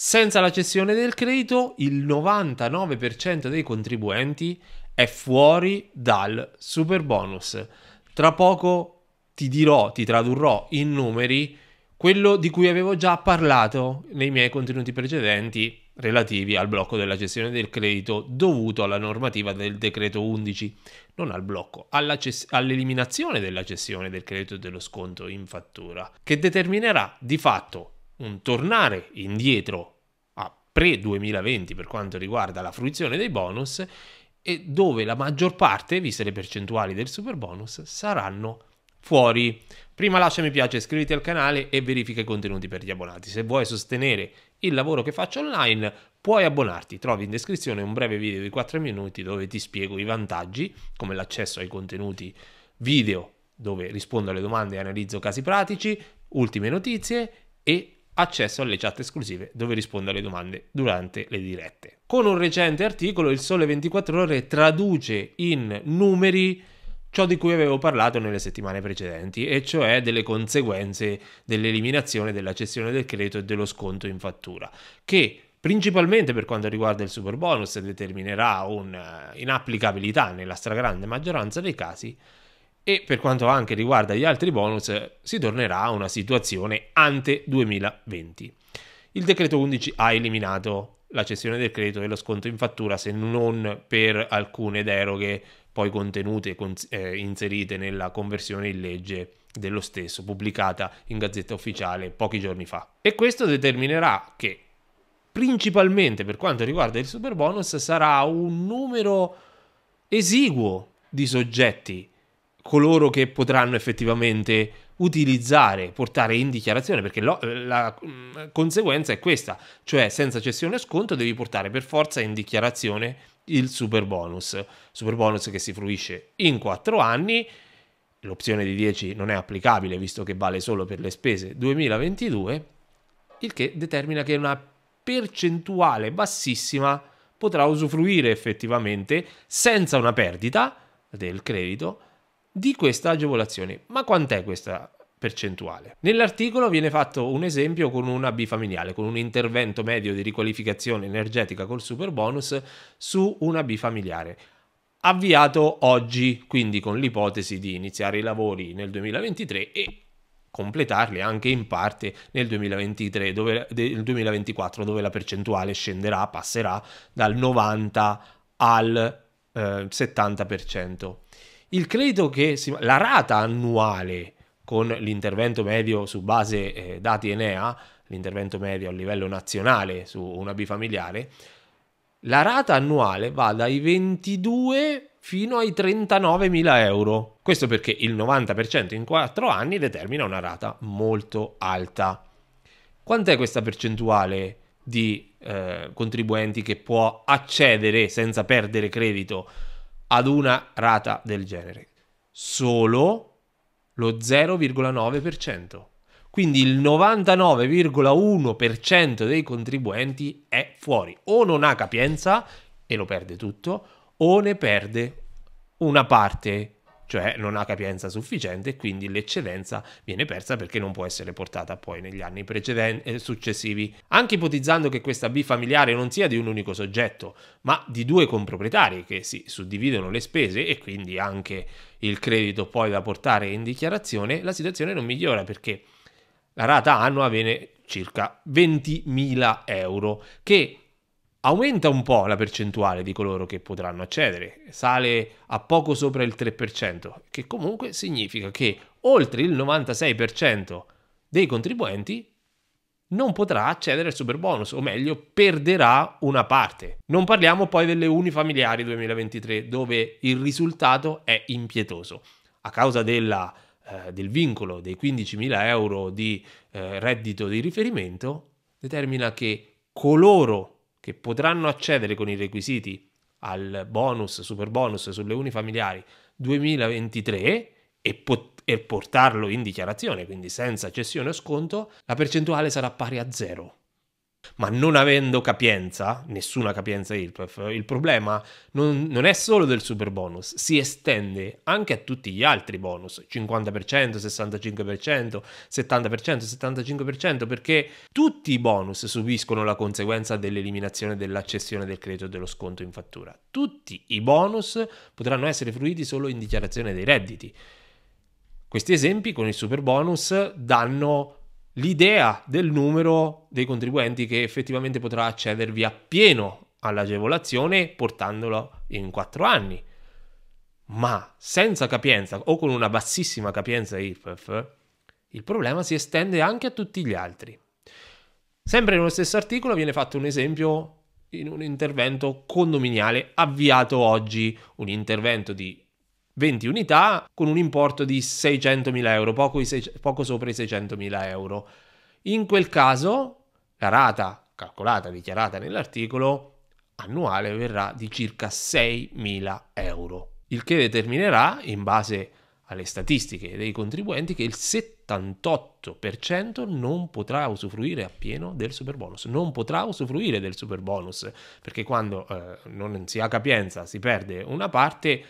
Senza la cessione del credito, il 99% dei contribuenti è fuori dal super bonus. Tra poco ti dirò, ti tradurrò in numeri quello di cui avevo già parlato nei miei contenuti precedenti relativi al blocco della cessione del credito dovuto alla normativa del decreto 11, non al blocco, ces- all'eliminazione della cessione del credito dello sconto in fattura, che determinerà di fatto un tornare indietro a pre-2020 per quanto riguarda la fruizione dei bonus e dove la maggior parte, viste le percentuali del super bonus, saranno fuori. Prima lascia mi piace, iscriviti al canale e verifica i contenuti per gli abbonati. Se vuoi sostenere il lavoro che faccio online, puoi abbonarti. Trovi in descrizione un breve video di 4 minuti dove ti spiego i vantaggi, come l'accesso ai contenuti video dove rispondo alle domande e analizzo casi pratici, ultime notizie e accesso alle chat esclusive dove rispondo alle domande durante le dirette. Con un recente articolo il Sole 24 ore traduce in numeri ciò di cui avevo parlato nelle settimane precedenti, e cioè delle conseguenze dell'eliminazione della cessione del credito e dello sconto in fattura, che principalmente per quanto riguarda il super bonus determinerà un'inapplicabilità eh, nella stragrande maggioranza dei casi e per quanto anche riguarda gli altri bonus si tornerà a una situazione ante 2020. Il decreto 11 ha eliminato la cessione del credito e lo sconto in fattura se non per alcune deroghe poi contenute e eh, inserite nella conversione in legge dello stesso pubblicata in Gazzetta Ufficiale pochi giorni fa. E questo determinerà che principalmente per quanto riguarda il super bonus sarà un numero esiguo di soggetti coloro che potranno effettivamente utilizzare, portare in dichiarazione, perché lo, eh, la mh, mm, conseguenza è questa, cioè senza cessione o sconto devi portare per forza in dichiarazione il super bonus, super bonus che si fruisce in 4 anni, l'opzione di 10 non è applicabile visto che vale solo per le spese 2022, il che determina che una percentuale bassissima potrà usufruire effettivamente senza una perdita del credito di questa agevolazione. Ma quant'è questa percentuale. Nell'articolo viene fatto un esempio con una bifamiliare, con un intervento medio di riqualificazione energetica col super bonus su una bifamiliare. Avviato oggi, quindi con l'ipotesi di iniziare i lavori nel 2023 e completarli anche in parte nel 2023, dove, del 2024, dove la percentuale scenderà, passerà dal 90 al eh, 70% il credito che si, la rata annuale con l'intervento medio su base eh, dati Enea, l'intervento medio a livello nazionale su una bifamiliare, la rata annuale va dai 22 fino ai 39 mila euro. Questo perché il 90% in 4 anni determina una rata molto alta. Quant'è questa percentuale di eh, contribuenti che può accedere senza perdere credito ad una rata del genere. Solo lo 0,9%. Quindi il 99,1% dei contribuenti è fuori. O non ha capienza e lo perde tutto, o ne perde una parte cioè non ha capienza sufficiente e quindi l'eccedenza viene persa perché non può essere portata poi negli anni eh, successivi. Anche ipotizzando che questa B familiare non sia di un unico soggetto, ma di due comproprietari che si suddividono le spese e quindi anche il credito poi da portare in dichiarazione, la situazione non migliora perché la rata annua viene circa 20.000 euro, che aumenta un po' la percentuale di coloro che potranno accedere, sale a poco sopra il 3%, che comunque significa che oltre il 96% dei contribuenti non potrà accedere al super bonus, o meglio, perderà una parte. Non parliamo poi delle unifamiliari 2023, dove il risultato è impietoso. A causa della, eh, del vincolo dei 15.000 euro di eh, reddito di riferimento, determina che coloro che potranno accedere con i requisiti al bonus, super bonus sulle unifamiliari 2023 e, pot- e portarlo in dichiarazione, quindi senza cessione o sconto, la percentuale sarà pari a zero. Ma non avendo capienza, nessuna capienza IRPEF, il problema non, non, è solo del super bonus, si estende anche a tutti gli altri bonus, 50%, 65%, 70%, 75%, perché tutti i bonus subiscono la conseguenza dell'eliminazione dell'accessione del credito e dello sconto in fattura. Tutti i bonus potranno essere fruiti solo in dichiarazione dei redditi. Questi esempi con il super bonus danno l'idea del numero dei contribuenti che effettivamente potrà accedervi appieno all'agevolazione portandolo in quattro anni. Ma senza capienza o con una bassissima capienza IRPEF, il problema si estende anche a tutti gli altri. Sempre nello stesso articolo viene fatto un esempio in un intervento condominiale avviato oggi, un intervento di 20 unità con un importo di 600.000 euro, poco, sei, poco sopra i 600.000 euro. In quel caso la rata calcolata, dichiarata nell'articolo annuale verrà di circa 6.000 euro, il che determinerà, in base alle statistiche dei contribuenti, che il 78% non potrà usufruire appieno del super bonus, non potrà usufruire del super bonus, perché quando eh, non si ha capienza si perde una parte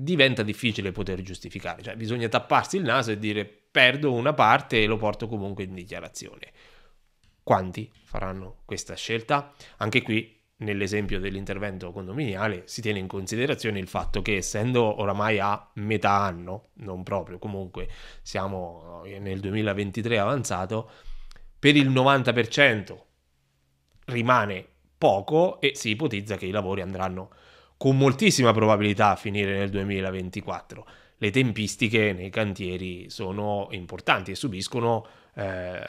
diventa difficile poter giustificare, cioè bisogna tapparsi il naso e dire perdo una parte e lo porto comunque in dichiarazione. Quanti faranno questa scelta? Anche qui nell'esempio dell'intervento condominiale si tiene in considerazione il fatto che essendo oramai a metà anno, non proprio, comunque siamo eh, nel 2023 avanzato, per il 90% rimane poco e si ipotizza che i lavori andranno con moltissima probabilità a finire nel 2024. Le tempistiche nei cantieri sono importanti e subiscono eh,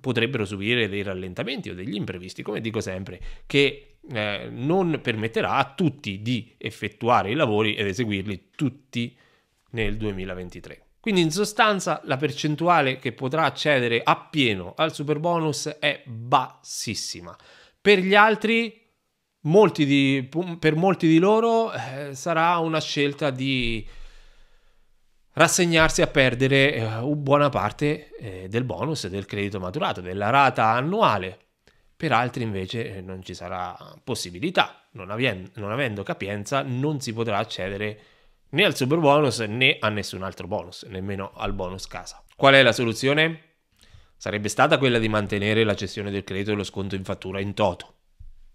potrebbero subire dei rallentamenti o degli imprevisti, come dico sempre, che eh, non permetterà a tutti di effettuare i lavori ed eseguirli tutti nel 2023. Quindi in sostanza la percentuale che potrà accedere appieno al super bonus è bassissima. Per gli altri molti di, per molti di loro eh, sarà una scelta di rassegnarsi a perdere eh, buona parte eh, del bonus del credito maturato, della rata annuale. Per altri invece eh, non ci sarà possibilità, non, avien- non avendo capienza non si potrà accedere né al super bonus né a nessun altro bonus, nemmeno al bonus casa. Qual è la soluzione? Sarebbe stata quella di mantenere la cessione del credito e lo sconto in fattura in toto.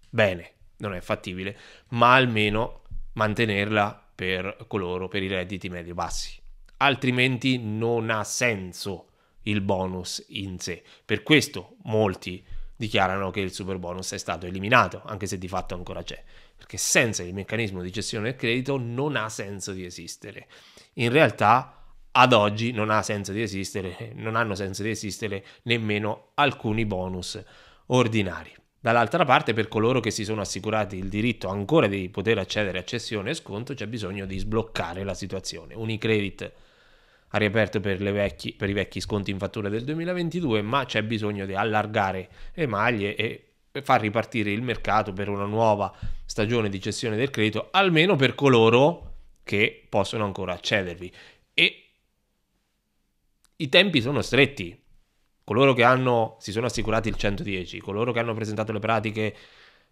Bene, non è fattibile, ma almeno mantenerla per coloro, per i redditi medio-bassi. Altrimenti non ha senso il bonus in sé. Per questo molti dichiarano che il super bonus è stato eliminato, anche se di fatto ancora c'è, perché senza il meccanismo di gestione del credito non ha senso di esistere. In realtà ad oggi non ha senso di esistere, non hanno senso di esistere nemmeno alcuni bonus ordinari. Dall'altra parte, per coloro che si sono assicurati il diritto ancora di poter accedere a cessione e sconto, c'è bisogno di sbloccare la situazione. Unicredit ha riaperto per, vecchi, per i vecchi sconti in fattura del 2022, ma c'è bisogno di allargare le maglie e far ripartire il mercato per una nuova stagione di cessione del credito, almeno per coloro che possono ancora accedervi. E i tempi sono stretti, coloro che hanno, si sono assicurati il 110, coloro che hanno presentato le pratiche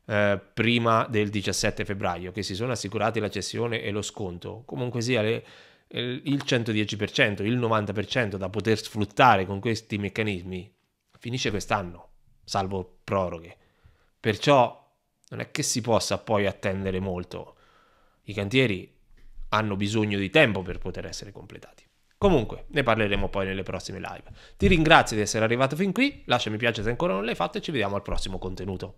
eh, prima del 17 febbraio, che si sono assicurati la cessione e lo sconto, comunque sia le, il 110%, il 90% da poter sfruttare con questi meccanismi, finisce quest'anno, salvo proroghe. Perciò non è che si possa poi attendere molto. I cantieri hanno bisogno di tempo per poter essere completati. Comunque, ne parleremo poi nelle prossime live. Ti ringrazio di essere arrivato fin qui, lascia mi piace se ancora non l'hai fatto e ci vediamo al prossimo contenuto.